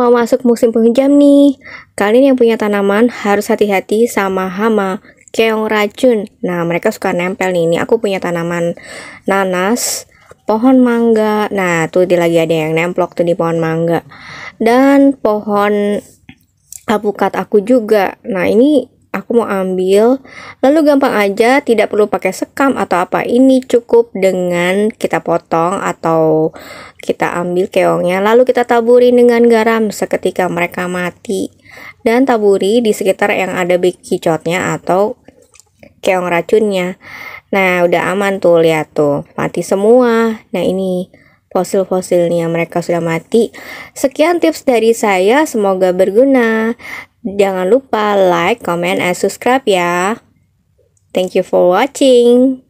mau masuk musim penghujan nih. Kalian yang punya tanaman harus hati-hati sama hama, keong racun. Nah, mereka suka nempel nih. Ini aku punya tanaman nanas, pohon mangga. Nah, tuh di lagi ada yang nemplok tuh di pohon mangga. Dan pohon alpukat aku juga. Nah, ini aku mau ambil. Lalu gampang aja, tidak perlu pakai sekam atau apa. Ini cukup dengan kita potong atau kita ambil keongnya. Lalu kita taburi dengan garam seketika mereka mati. Dan taburi di sekitar yang ada bekicotnya atau keong racunnya. Nah, udah aman tuh, lihat tuh. Mati semua. Nah, ini fosil-fosilnya mereka sudah mati. Sekian tips dari saya, semoga berguna. Jangan lupa like, comment, and subscribe ya. Thank you for watching.